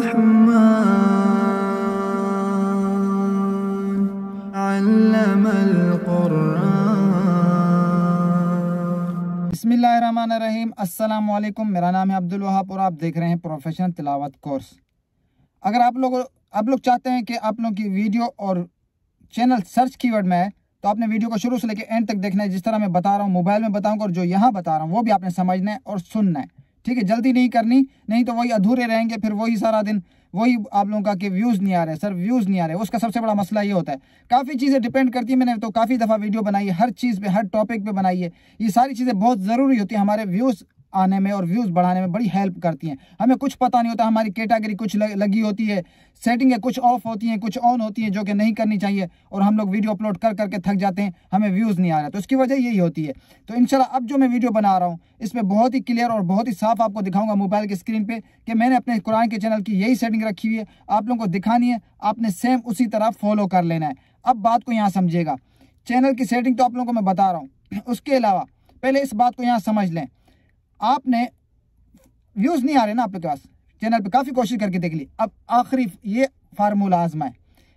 الرحمن علم القرآن मेरा नाम है अब्दुल वहाब और आप देख रहे हैं प्रोफेशनल तिलावत कोर्स अगर आप लोग आप लोग चाहते हैं कि आप लोगों की वीडियो और चैनल सर्च की वर्ड में तो आपने वीडियो को शुरू से लेकर एंड तक देखना है जिस तरह मैं बता रहा हूँ मोबाइल में बताऊँगा और जो यहाँ बता रहा हूँ वो भी आपने समझना है और सुनना है ठीक है जल्दी नहीं करनी नहीं तो वही अधूरे रहेंगे फिर वही सारा दिन वही आप लोगों का कि व्यूज़ नहीं आ रहे सर व्यूज़ नहीं आ रहे उसका सबसे बड़ा मसला ये होता है काफ़ी चीज़ें डिपेंड करती है मैंने तो काफ़ी दफ़ा वीडियो बनाई है हर चीज़ पे हर टॉपिक पे बनाई है ये सारी चीज़ें बहुत ज़रूरी होती है हमारे व्यूज़ आने में और व्यूज़ बढ़ाने में बड़ी हेल्प करती हैं हमें कुछ पता नहीं होता हमारी कैटागरी कुछ लगी होती है सेटिंगें कुछ ऑफ होती हैं कुछ ऑन होती हैं जो कि नहीं करनी चाहिए और हम लोग वीडियो अपलोड कर करके थक जाते हैं हमें व्यूज़ नहीं आ रहा तो उसकी वजह यही होती है तो इन अब जो मैं वीडियो बना रहा हूँ इसमें बहुत ही क्लियर और बहुत ही साफ आपको दिखाऊंगा मोबाइल की स्क्रीन पर कि मैंने अपने कुरान के चैनल की यही सेटिंग रखी हुई है आप लोगों को दिखानी है आपने सेम उसी तरह फॉलो कर लेना है अब बात को यहाँ समझेगा चैनल की सेटिंग तो आप लोगों को मैं बता रहा हूँ उसके अलावा पहले इस बात को यहाँ समझ लें आपने व्यूज़ नहीं आ रहे ना आपके पास चैनल पे काफ़ी कोशिश करके देख ली अब आखिरी ये फार्मूला आजमाए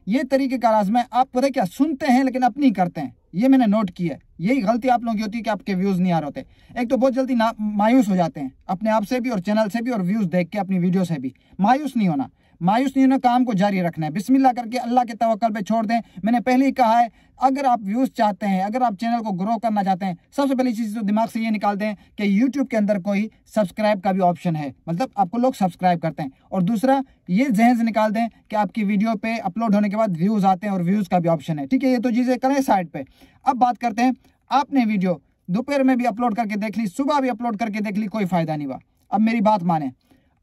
ये तरीके का आजमाए आप पता क्या सुनते हैं लेकिन अपनी करते हैं ये मैंने नोट किया है यही गलती आप लोगों की होती है कि आपके व्यूज़ नहीं आ रहे होते एक तो बहुत जल्दी मायूस हो जाते हैं अपने आप से भी और चैनल से भी और व्यूज़ देख के अपनी वीडियो से भी मायूस नहीं होना मायूस नहीं होना काम को जारी रखना है बिस्मिल्लाह करके अल्लाह के तवक्ल पे छोड़ दें मैंने पहले ही कहा है अगर आप व्यूज़ चाहते हैं अगर आप चैनल को ग्रो करना चाहते हैं सबसे पहली चीज़ तो दिमाग से ये निकाल दें कि यूट्यूब के अंदर कोई सब्सक्राइब का भी ऑप्शन है मतलब आपको लोग सब्सक्राइब करते हैं और दूसरा ये जहन से निकाल दें कि आपकी वीडियो पे अपलोड होने के बाद व्यूज़ आते हैं और व्यूज़ का भी ऑप्शन है ठीक है ये तो चीज़ें करें साइड पर अब बात करते हैं आपने वीडियो दोपहर में भी अपलोड करके देख ली सुबह भी अपलोड करके देख ली कोई फ़ायदा नहीं हुआ अब मेरी बात माने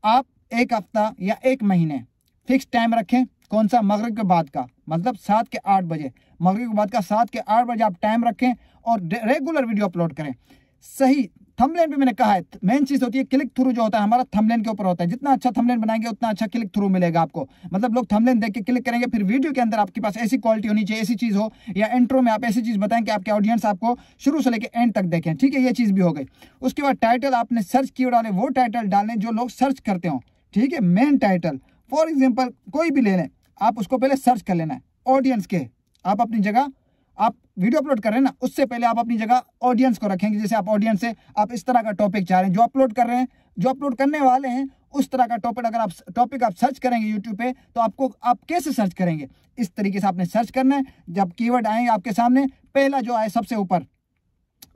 आप एक हफ्ता या एक महीने फिक्स टाइम रखें कौन सा मगरब के बाद का मतलब सात के आठ बजे मगरब के बाद का सात के आठ बजे आप टाइम रखें और रेगुलर वीडियो अपलोड करें सही थमलेन भी मैंने कहा है मेन चीज़ होती है क्लिक थ्रू जो होता है हमारा थमलेन के ऊपर होता है जितना अच्छा थमलेन बनाएंगे उतना अच्छा क्लिक थ्रू मिलेगा आपको मतलब लोग थमलेन देख के क्लिक करेंगे फिर वीडियो के अंदर आपके पास ऐसी क्वालिटी होनी चाहिए ऐसी चीज़ हो या इंट्रो में आप ऐसी चीज़ बताएं कि आपके ऑडियंस आपको शुरू से लेकर एंड तक देखें ठीक है ये चीज़ भी हो गई उसके बाद टाइटल आपने सर्च की डाले वो टाइटल डालें जो लोग सर्च करते हो ठीक है मेन टाइटल फॉर एग्जाम्पल कोई भी ले लें आप उसको पहले सर्च कर लेना है ऑडियंस के आप अपनी जगह आप वीडियो अपलोड कर रहे हैं ना उससे पहले आप अपनी जगह ऑडियंस को रखेंगे जैसे आप ऑडियंस से आप इस तरह का टॉपिक चाह रहे हैं जो अपलोड कर रहे हैं जो अपलोड करने वाले हैं उस तरह का टॉपिक अगर आप टॉपिक आप सर्च करेंगे यूट्यूब पे तो आपको आप कैसे सर्च करेंगे इस तरीके से आपने सर्च करना है जब कीवर्ड आएंगे आपके सामने पहला जो आए सबसे ऊपर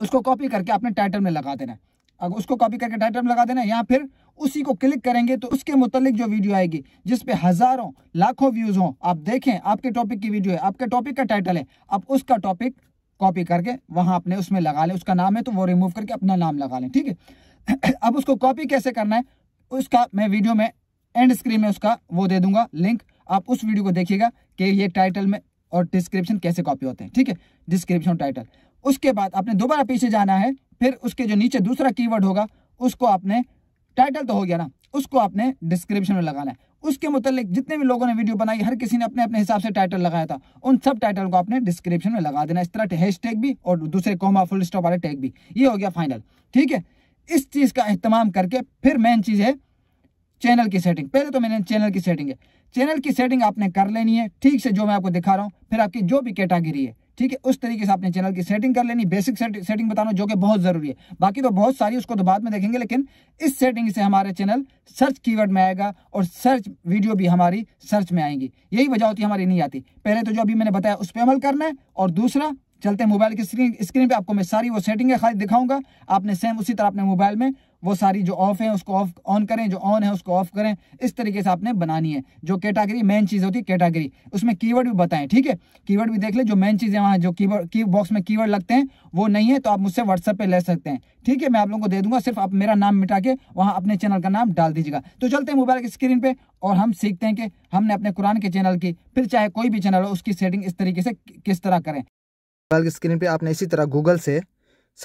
उसको कॉपी करके आपने टाइटल में लगा देना है अगर उसको कॉपी करके टाइटल लगा देना या फिर उसी को क्लिक करेंगे तो उसके मुतालिक जो वीडियो आएगी जिसपे हजारों लाखों व्यूज हों आप देखें आपके टॉपिक की वीडियो है आपके टॉपिक का टाइटल है आप उसका टॉपिक कॉपी करके वहां अपने उसमें लगा लें उसका नाम है तो वो रिमूव करके अपना नाम लगा लें ठीक है अब उसको कॉपी कैसे करना है उसका मैं वीडियो में एंड स्क्रीन में उसका वो दे दूंगा लिंक आप उस वीडियो को देखिएगा कि ये टाइटल में और डिस्क्रिप्शन कैसे कॉपी होते हैं ठीक है डिस्क्रिप्शन टाइटल उसके बाद आपने दोबारा पीछे जाना है फिर उसके जो नीचे दूसरा कीवर्ड होगा उसको आपने टाइटल तो हो गया ना उसको आपने डिस्क्रिप्शन में लगाना है उसके मुतलिक जितने भी लोगों ने वीडियो बनाई हर किसी ने अपने अपने हिसाब से टाइटल लगाया था उन सब टाइटल को आपने डिस्क्रिप्शन में लगा देना इस तरह हैश टैग भी और दूसरे कॉमा फुल स्टॉप वाले टैग भी ये हो गया फाइनल ठीक है इस चीज़ का अहतमाम करके फिर मेन चीज़ है चैनल की सेटिंग पहले तो मैंने चैनल की सेटिंग है चैनल की सेटिंग आपने कर लेनी है ठीक से जो मैं आपको दिखा रहा हूँ फिर आपकी जो भी कैटागिरी है ठीक है उस तरीके से आपने चैनल की सेटिंग कर लेनी बेसिक सेटिंग बताना जो कि बहुत ज़रूरी है बाकी तो बहुत सारी उसको तो बाद में देखेंगे लेकिन इस सेटिंग से हमारे चैनल सर्च कीवर्ड में आएगा और सर्च वीडियो भी हमारी सर्च में आएंगी यही वजह होती हमारी नहीं आती पहले तो जो अभी मैंने बताया उस पर अमल करना है और दूसरा चलते मोबाइल की स्क्रीन स्क्रीन पे आपको मैं सारी वो है खाली दिखाऊंगा आपने सेम उसी तरह अपने मोबाइल में वो सारी जो ऑफ है उसको ऑफ ऑन करें जो ऑन है उसको ऑफ करें इस तरीके से आपने बनानी है जो कैटागरी मेन चीज़ होती है कैटागरी उसमें कीवर्ड भी बताएं ठीक है कीवर्ड भी देख ले जो मेन चीज़ें वहां जो कीवर्ड की बॉक्स में कीवर्ड लगते हैं वो नहीं है तो आप मुझसे व्हाट्सएप पर ले सकते हैं ठीक है मैं आप लोगों को दे दूंगा सिर्फ आप मेरा नाम मिटा के वहां अपने चैनल का नाम डाल दीजिएगा तो चलते हैं मोबाइल की स्क्रीन पर और हम सीखते हैं कि हमने अपने कुरान के चैनल की फिर चाहे कोई भी चैनल हो उसकी सेटिंग इस तरीके से किस तरह करें मोबाइल की स्क्रीन पर आपने इसी तरह गूगल से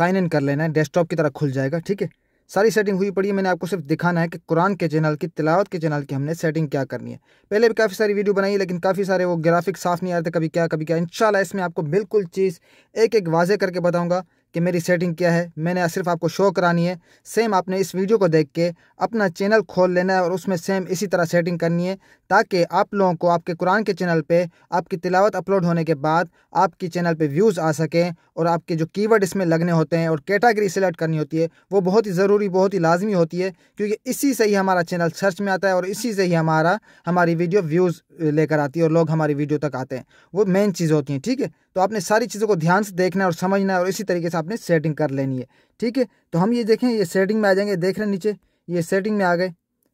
साइन इन कर लेना है डेस्कटॉप की तरह खुल जाएगा ठीक है सारी सेटिंग हुई पड़ी है मैंने आपको सिर्फ दिखाना है कि कुरान के चैनल की तिलावत के चैनल की हमने सेटिंग क्या करनी है पहले भी काफ़ी सारी वीडियो बनाई लेकिन काफ़ी सारे वो ग्राफिक साफ नहीं आ रहे थे कभी क्या कभी क्या इन इसमें आपको बिल्कुल चीज़ एक एक वाजे करके बताऊँगा कि मेरी सेटिंग क्या है मैंने सिर्फ आपको शो करानी है सेम आपने इस वीडियो को देख के अपना चैनल खोल लेना है और उसमें सेम इसी तरह सेटिंग करनी है ताकि आप लोगों को आपके कुरान के चैनल पे आपकी तिलावत अपलोड होने के बाद आपके चैनल पे व्यूज़ आ सकें और आपके जो कीवर्ड इसमें लगने होते हैं और कैटागरी सेलेक्ट करनी होती है वो बहुत ही ज़रूरी बहुत ही लाजमी होती है क्योंकि इसी से ही हमारा चैनल सर्च में आता है और इसी से ही हमारा हमारी वीडियो व्यूज़ लेकर आती है और लोग हमारी वीडियो तक आते हैं वो मेन चीज़ होती हैं ठीक है तो आपने सारी चीज़ों को ध्यान से देखना है और समझना है और इसी तरीके से आपने सेटिंग कर लेनी है ठीक है तो हम ये देखें ये सेटिंग में आ जाएंगे देख रहे हैं नीचे ये सेटिंग में आ गए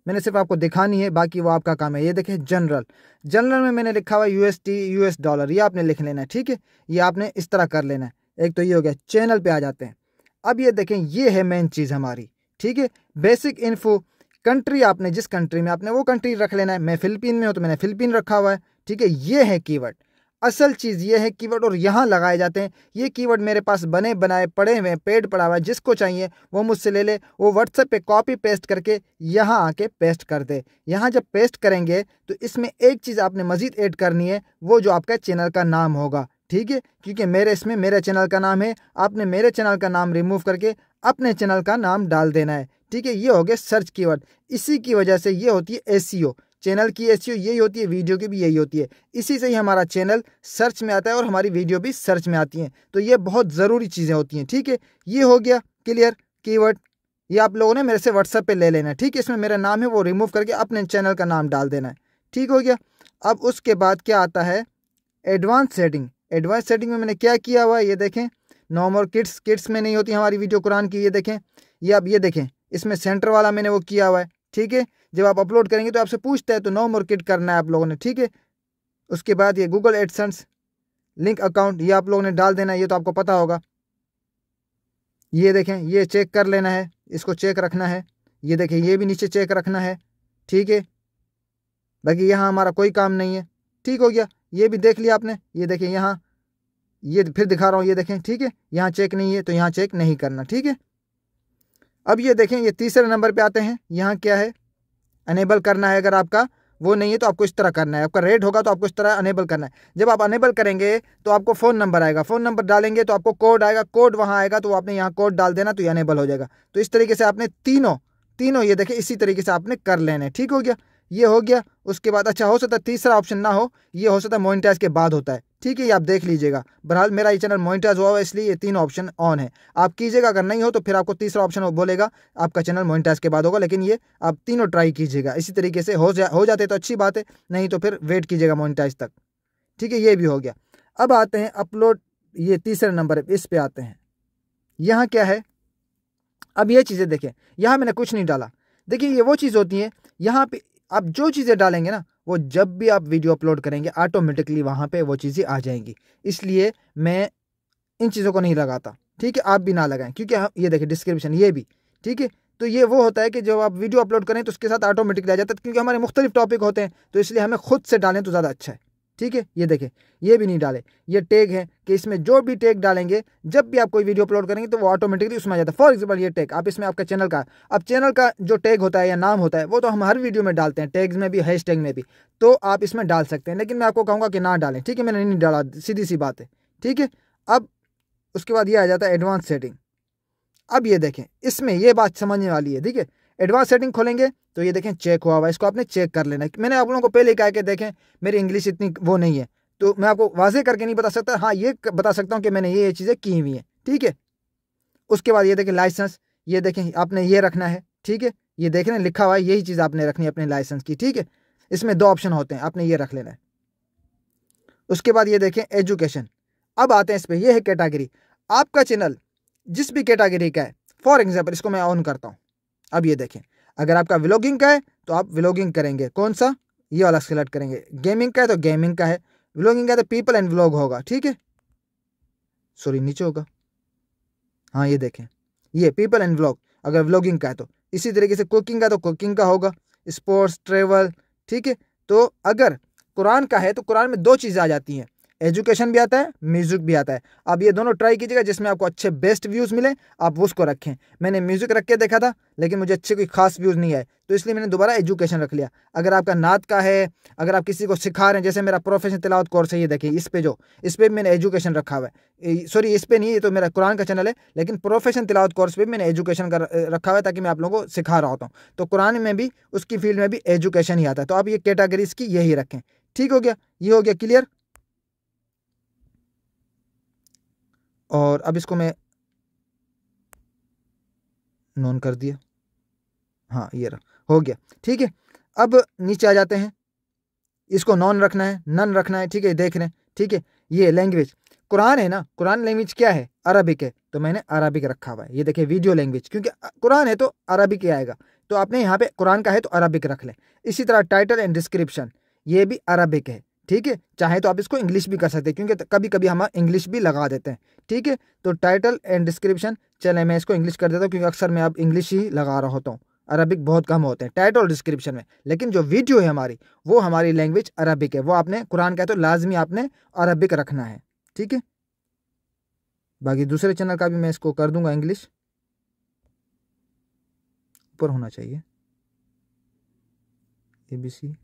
मैंने सिर्फ आपको दिखानी है बाकी वो आपका काम है ये देखें जनरल जनरल में मैंने लिखा हुआ यूएसटी यूएस डॉलर ये आपने लिख लेना है ठीक है ये आपने इस तरह कर लेना है एक तो ये हो गया चैनल पर आ जाते हैं अब ये देखें ये है मेन चीज़ हमारी ठीक है बेसिक इन्फो कंट्री आपने जिस कंट्री में आपने वो कंट्री रख लेना है मैं फिलिपीन में हूँ तो मैंने फिलिपीन रखा हुआ है ठीक है ये है कीवर्ड असल चीज़ ये है कीवर्ड और यहाँ लगाए जाते हैं ये कीवर्ड मेरे पास बने बनाए पड़े हुए पेड पड़ा हुआ है जिसको चाहिए वो मुझसे ले ले वो व्हाट्सएप पे कॉपी पेस्ट करके यहाँ आके पेस्ट कर दे यहाँ जब पेस्ट करेंगे तो इसमें एक चीज़ आपने मज़ीद ऐड करनी है वो जो आपका चैनल का नाम होगा ठीक है क्योंकि मेरे इसमें मेरे चैनल का नाम है आपने मेरे चैनल का नाम रिमूव करके अपने चैनल का नाम डाल देना है ठीक है ये हो गया सर्च कीवर्ड इसी की वजह से ये होती है एसईओ चैनल की एस यही होती है वीडियो की भी यही होती है इसी से ही हमारा चैनल सर्च में आता है और हमारी वीडियो भी सर्च में आती हैं तो ये बहुत ज़रूरी चीज़ें होती हैं ठीक है ये हो गया क्लियर कीवर्ड ये आप लोगों ने मेरे से व्हाट्सअप पे ले लेना है ठीक है इसमें मेरा नाम है वो रिमूव करके अपने चैनल का नाम डाल देना है ठीक हो गया अब उसके बाद क्या आता है एडवांस सेटिंग एडवांस सेटिंग में मैंने क्या किया हुआ है ये देखें नॉर्मल किड्स किड्स में नहीं होती हमारी वीडियो कुरान की ये देखें ये अब ये देखें इसमें सेंटर वाला मैंने वो किया हुआ है ठीक है जब आप अपलोड करेंगे तो आपसे पूछता है तो नो मोर किट करना है आप लोगों ने ठीक है उसके बाद ये गूगल एडसेंस लिंक अकाउंट ये आप लोगों ने डाल देना है ये तो आपको पता होगा ये देखें ये चेक कर लेना है इसको चेक रखना है ये देखें ये भी नीचे चेक रखना है ठीक है बाकी यहाँ हमारा कोई काम नहीं है ठीक हो गया ये भी देख लिया आपने ये देखें यहाँ ये फिर दिखा रहा हूँ ये देखें ठीक है यहाँ चेक नहीं है तो यहाँ चेक नहीं करना ठीक है अब ये देखें ये तीसरे नंबर पे आते हैं यहाँ क्या है अनेबल करना है अगर आपका वो नहीं है तो आपको इस तरह करना है आपका रेड होगा तो आपको इस तरह अनेबल करना है जब आप अनेबल करेंगे तो आपको फ़ोन नंबर आएगा फ़ोन नंबर डालेंगे तो आपको कोड आएगा कोड वहाँ आएगा तो आपने यहाँ कोड डाल देना तो ये अनेबल हो जाएगा तो इस तरीके से आपने तीनों तीनों ये देखें इसी तरीके से आपने कर लेने ठीक हो गया ये हो गया उसके बाद अच्छा हो सकता है तीसरा ऑप्शन ना हो ये हो सकता है मोनिटाइज के बाद होता है ठीक है ये आप देख लीजिएगा बहरहाल मेरा ये चैनल मोनिटाइज हुआ हुआ इसलिए ये तीन ऑप्शन ऑन है आप कीजिएगा अगर नहीं हो तो फिर आपको तीसरा ऑप्शन बोलेगा आपका चैनल मोनिटाइज के बाद होगा लेकिन ये आप तीनों ट्राई कीजिएगा इसी तरीके से हो जा हो जाते तो अच्छी बात है नहीं तो फिर वेट कीजिएगा मोनिटाइज तक ठीक है ये भी हो गया अब आते हैं अपलोड ये तीसरे नंबर इस पर आते हैं यहाँ क्या है अब ये चीज़ें देखें यहाँ मैंने कुछ नहीं डाला देखिए ये वो चीज़ होती है यहाँ पर आप जो चीज़ें डालेंगे ना वो जब भी आप वीडियो अपलोड करेंगे ऑटोमेटिकली वहाँ पे वो चीज़ें आ जाएंगी इसलिए मैं इन चीज़ों को नहीं लगाता ठीक है आप भी ना लगाएं क्योंकि हम ये देखिए डिस्क्रिप्शन ये भी ठीक है तो ये वो होता है कि जब आप वीडियो अपलोड करें तो उसके साथ ऑटोमेटिकली आ जाता है क्योंकि हमारे मुख्तलिफ टॉपिक होते हैं तो इसलिए हमें खुद से डालें तो ज़्यादा अच्छा है ठीक है ये देखें ये भी नहीं डाले ये टैग है कि इसमें जो भी टैग डालेंगे जब भी आप कोई वीडियो अपलोड करेंगे तो वो ऑटोमेटिकली उसमें आ जाता है फॉर एग्जाम्पल ये टैग आप इसमें आपका चैनल का अब चैनल का जो टैग होता है या नाम होता है वो तो हम हर वीडियो में डालते हैं टैग्स में भी हैश टैग में भी तो आप इसमें डाल सकते हैं लेकिन मैं आपको कहूँगा कि ना डालें ठीक है मैंने नहीं डाला सीधी सी बात है ठीक है अब उसके बाद ये आ जाता है एडवांस सेटिंग अब ये देखें इसमें यह बात समझने वाली है ठीक है एडवांस सेटिंग खोलेंगे तो ये देखें चेक हुआ हुआ इसको आपने चेक कर लेना मैंने आप लोगों को पहले कहा कि देखें मेरी इंग्लिश इतनी वो नहीं है तो मैं आपको वाजे करके नहीं बता सकता हाँ ये बता सकता हूँ कि मैंने ये ये चीज़ें की हुई हैं ठीक है उसके बाद ये देखें लाइसेंस ये देखें आपने ये रखना है ठीक है ये देख रहे लिखा हुआ है यही चीज़ आपने रखनी है अपने लाइसेंस की ठीक है इसमें दो ऑप्शन होते हैं आपने ये रख लेना है उसके बाद ये देखें एजुकेशन अब आते हैं इस पर यह है कैटागरी आपका चैनल जिस भी कैटागरी का है फॉर एग्जाम्पल इसको मैं ऑन करता हूँ अब ये देखें अगर आपका व्लॉगिंग का है तो आप व्लॉगिंग करेंगे कौन सा ये वाला सिलेक्ट करेंगे गेमिंग का है तो गेमिंग का है व्लॉगिंग का है तो पीपल एंड व्लॉग होगा ठीक है सॉरी नीचे होगा हाँ ये देखें ये पीपल एंड व्लॉग अगर व्लॉगिंग का है तो इसी तरीके से कुकिंग का तो कुकिंग का होगा स्पोर्ट्स ट्रेवल ठीक है तो अगर कुरान का है तो कुरान में दो चीज़ें आ जाती हैं एजुकेशन भी आता है म्यूजिक भी आता है आप ये दोनों ट्राई कीजिएगा जिसमें आपको अच्छे बेस्ट व्यूज़ मिले आप उसको रखें मैंने म्यूजिक रख के देखा था लेकिन मुझे अच्छे कोई खास व्यूज़ नहीं आए तो इसलिए मैंने दोबारा एजुकेशन रख लिया अगर आपका नात का है अगर आप किसी को सिखा रहे हैं जैसे मेरा प्रोफेशनल तिलावत कोर्स है ये देखिए इस पे जो इस पर मैंने एजुकेशन रखा हुआ है सॉरी इस पर नहीं ये तो मेरा कुरान का चैनल है लेकिन प्रोफेशनल तिलावत कोर्स पर मैंने एजुकेशन का रखा हुआ है ताकि मैं आप लोगों को सिखा रहा होता हूँ तो कुरान में भी उसकी फील्ड में भी एजुकेशन ही आता है तो आप ये कैटागरीज की यही रखें ठीक हो गया ये हो गया क्लियर और अब इसको मैं नॉन कर दिया हाँ ये रहा हो गया ठीक है अब नीचे आ जाते हैं इसको नॉन रखना है नन रखना है ठीक है देख रहे हैं ठीक है ये लैंग्वेज कुरान है ना कुरान लैंग्वेज क्या है अरबिक है तो मैंने अरबिक रखा हुआ है ये देखिए वीडियो लैंग्वेज क्योंकि कुरान है तो अरबिक ही आएगा तो आपने यहाँ पे कुरान का है तो अरबिक रख लें इसी तरह टाइटल एंड डिस्क्रिप्शन ये भी अरबिक है ठीक है चाहे तो आप इसको इंग्लिश भी कर सकते हैं क्योंकि कभी कभी हम इंग्लिश भी लगा देते हैं ठीक है तो टाइटल एंड डिस्क्रिप्शन चले मैं इसको इंग्लिश कर देता हूँ क्योंकि अक्सर मैं अब इंग्लिश ही लगा रहा होता हूँ अरबिक बहुत कम होते हैं टाइटल और डिस्क्रिप्शन में लेकिन जो वीडियो है हमारी वो हमारी लैंग्वेज अरबिक है वो आपने कुरान कहते तो लाजमी आपने अरबिक रखना है ठीक है बाकी दूसरे चैनल का भी मैं इसको कर दूंगा इंग्लिश ऊपर होना चाहिए ए बी सी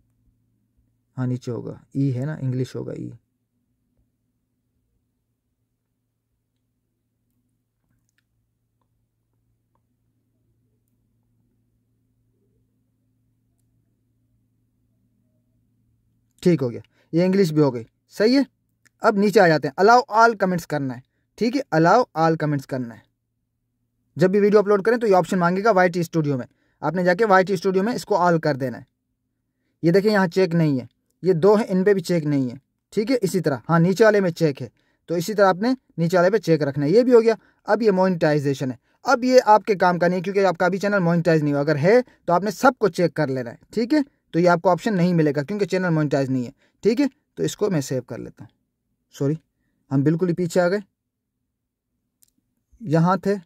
हाँ नीचे होगा ई e है ना इंग्लिश होगा ई e। ठीक हो गया ये इंग्लिश भी हो गई सही है अब नीचे आ जाते हैं अलाउ ऑल कमेंट्स करना है ठीक है अलाउ ऑल कमेंट्स करना है जब भी वीडियो अपलोड करें तो ये ऑप्शन मांगेगा वाई स्टूडियो में आपने जाके वाई स्टूडियो में इसको ऑल कर देना है ये देखिए यहाँ चेक नहीं है ये दो है इन पे भी चेक नहीं है ठीक है इसी तरह हाँ नीचे वाले में चेक है तो इसी तरह आपने नीचे वाले पे चेक रखना है ये भी हो गया अब ये मोनिटाइजेशन है अब ये आपके काम का नहीं है क्योंकि आपका अभी चैनल मोनिटाइज नहीं हुआ अगर है तो आपने सबको चेक कर लेना है ठीक है तो ये आपको ऑप्शन नहीं मिलेगा क्योंकि चैनल मोनिटाइज नहीं है ठीक है तो इसको मैं सेव कर लेता हूँ सॉरी हम बिल्कुल ही पीछे आ गए यहाँ थे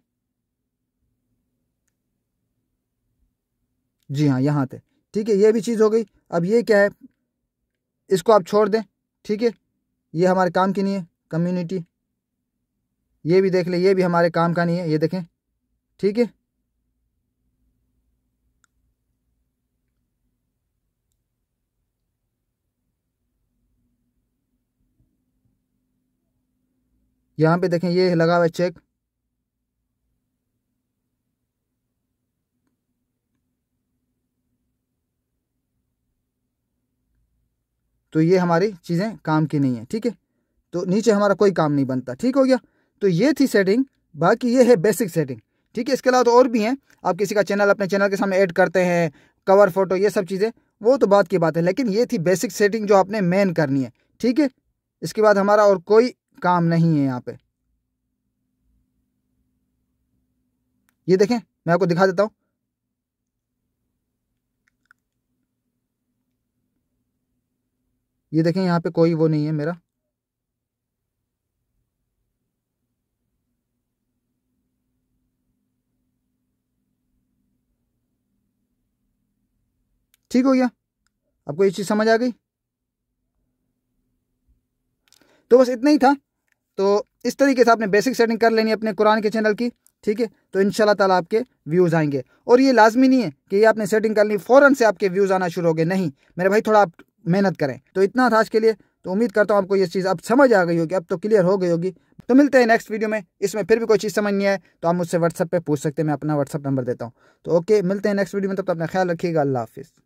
जी हाँ यहाँ थे ठीक है ये भी चीज़ हो गई अब ये क्या है इसको आप छोड़ दें ठीक है ये हमारे काम की नहीं है कम्युनिटी ये भी देख ले ये भी हमारे काम का नहीं है ये देखें ठीक है यहाँ पे देखें ये लगा हुआ है चेक तो ये हमारी चीज़ें काम की नहीं है ठीक है तो नीचे हमारा कोई काम नहीं बनता ठीक हो गया तो ये थी सेटिंग बाकी ये है बेसिक सेटिंग ठीक है इसके अलावा तो और भी हैं आप किसी का चैनल अपने चैनल के सामने ऐड करते हैं कवर फोटो ये सब चीज़ें वो तो बात की बात है लेकिन ये थी बेसिक सेटिंग जो आपने मेन करनी है ठीक है इसके बाद हमारा और कोई काम नहीं है यहाँ पे ये देखें मैं आपको दिखा देता हूँ ये देखें यहाँ पे कोई वो नहीं है मेरा ठीक हो गया आपको ये चीज़ समझ आ गई तो बस इतना ही था तो इस तरीके से आपने बेसिक सेटिंग कर लेनी अपने कुरान के चैनल की ठीक है तो इन तला आपके व्यूज़ आएंगे और ये लाजमी नहीं है कि ये आपने सेटिंग कर ली फ़ौरन से आपके व्यूज़ आना शुरू हो गए नहीं मेरे भाई थोड़ा आप मेहनत करें तो इतना था आज के लिए तो उम्मीद करता हूँ आपको ये चीज़ अब समझ आ गई होगी अब तो क्लियर हो गई होगी तो मिलते हैं नेक्स्ट वीडियो में इसमें फिर भी कोई चीज़ समझ नहीं आए तो आप मुझसे व्हाट्सअप पे पूछ सकते हैं मैं अपना व्हाट्सअप नंबर देता हूँ तो ओके मिलते हैं नेक्स्ट वीडियो में तब तो अपना ख्याल रखिएगा अल्लाह हाफिज़